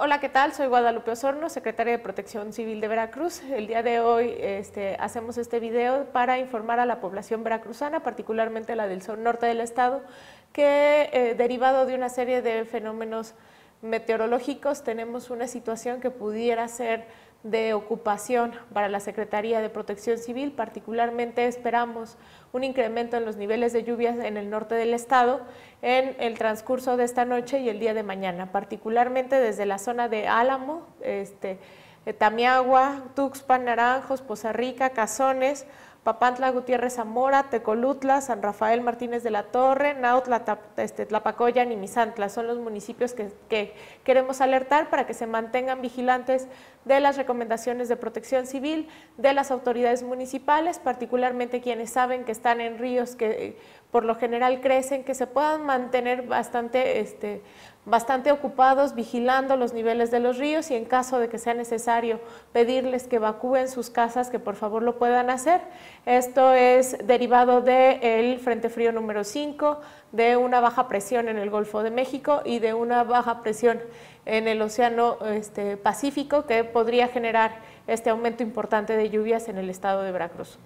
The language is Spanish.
Hola, ¿qué tal? Soy Guadalupe Osorno, secretaria de Protección Civil de Veracruz. El día de hoy este, hacemos este video para informar a la población veracruzana, particularmente la del sur norte del estado, que eh, derivado de una serie de fenómenos meteorológicos tenemos una situación que pudiera ser de ocupación para la Secretaría de Protección Civil. Particularmente esperamos un incremento en los niveles de lluvias en el norte del estado en el transcurso de esta noche y el día de mañana, particularmente desde la zona de Álamo, este, eh, Tamiagua, Tuxpan, Naranjos, Poza Rica, Cazones, Papantla Gutiérrez Zamora, Tecolutla, San Rafael Martínez de la Torre, Nautla, este, Tlapacoya, Nimizantla, Son los municipios que, queremos alertar para que se mantengan vigilantes de las recomendaciones de protección civil, de las autoridades municipales, particularmente quienes saben que están en ríos que eh, por lo general crecen, que se puedan mantener bastante, este, bastante ocupados vigilando los niveles de los ríos y en caso de que sea necesario pedirles que evacúen sus casas, que por favor lo puedan hacer. Esto es derivado del Frente Frío número 5, de una baja presión en el Golfo de México y de una baja presión en el Océano este, Pacífico que podría generar este aumento importante de lluvias en el estado de Veracruz.